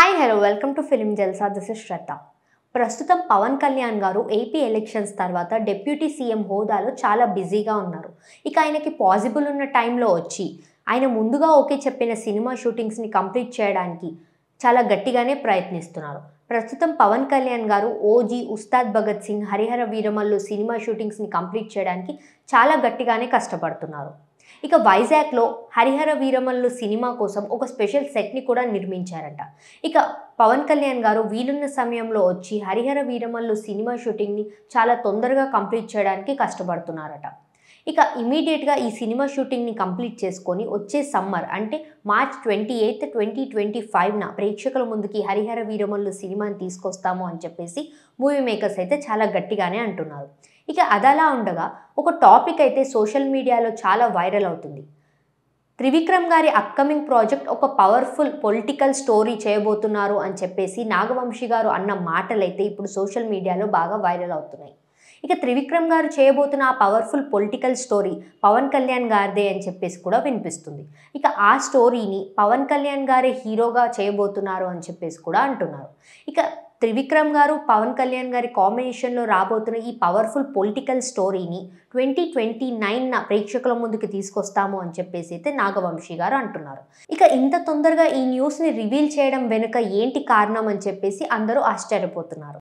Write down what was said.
hi hello welcome to film Jalsa this is Shraddha ప్రస్తుతం Pawan Kalyan garu AP elections తర్వాత deputy CM హోదాలో చాలా బిజీగా ఉన్నారు ఇక ఆయనకి పాసిబుల్ ఉన్న టైంలో వచ్చి ఆయన ముందుగా ఓకే చెప్పిన సినిమా షూటింగ్స్ని కంప్లీట్ చేయడానికి చాలా గట్టిగానే ప్రయత్నిస్తున్నారు ప్రస్తుతం పవన్ కళ్యాణ్ గారు ఓజీ ఉస్తాద్ భగత్ సింగ్ హరిహర వీరమల్లు సినిమా షూటింగ్స్ని కంప్లీట్ చేయడానికి చాలా గట్టిగానే కష్టపడుతున్నారు ఇక వైజాగ్లో హరిహర వీరమల్లు సినిమా కోసం ఒక స్పెషల్ సెట్ని కూడా నిర్మించారంట ఇక పవన్ కళ్యాణ్ గారు వీలున్న సమయంలో వచ్చి హరిహర వీరమల్లు సినిమా షూటింగ్ని చాలా తొందరగా కంప్లీట్ చేయడానికి కష్టపడుతున్నారట ఇక ఇమీడియట్గా ఈ సినిమా షూటింగ్ని కంప్లీట్ చేసుకొని వచ్చే సమ్మర్ అంటే March twenty eighth twenty twenty ఫైవ్న ప్రేక్షకుల ముందుకి హరిహర వీరమల్లు సినిమాని తీసుకొస్తాము అని చెప్పేసి మూవీ మేకర్స్ అయితే చాలా గట్టిగానే అంటున్నారు ఇక అదలా ఉండగా ఒక టాపిక్ అయితే సోషల్ మీడియాలో చాలా వైరల్ అవుతుంది త్రివిక్రమ్ గారి అప్కమింగ్ ప్రాజెక్ట్ ఒక పవర్ఫుల్ పొలిటికల్ స్టోరీ చేయబోతున్నారు అని చెప్పేసి నాగవంశి గారు అన్న మాటలైతే ఇప్పుడు సోషల్ మీడియాలో బాగా వైరల్ అవుతున్నాయి ఇక త్రివిక్రమ్ గారు చేయబోతున్న ఆ powerful political story Pawan Kalyan గారిదే అని చెప్పేసి కూడా వినిపిస్తుంది ఇక ఆ స్టోరీని పవన్ కళ్యాణ్ గారే హీరోగా చేయబోతున్నారు అని చెప్పేసి కూడా అంటున్నారు ఇక త్రివిక్రమ్ గారు పవన్ కళ్యాణ్ గారి కాంబినేషన్లో రాబోతున్న ఈ పవర్ఫుల్ పొలిటికల్ స్టోరీని ట్వంటీ ట్వంటీ నైన్న ప్రేక్షకుల ముందుకు తీసుకొస్తాము అని చెప్పేసి అయితే నాగవంశీ గారు అంటున్నారు ఇక ఇంత తొందరగా ఈ న్యూస్ని రివీల్ చేయడం వెనుక ఏంటి కారణం అని చెప్పేసి అందరూ ఆశ్చర్యపోతున్నారు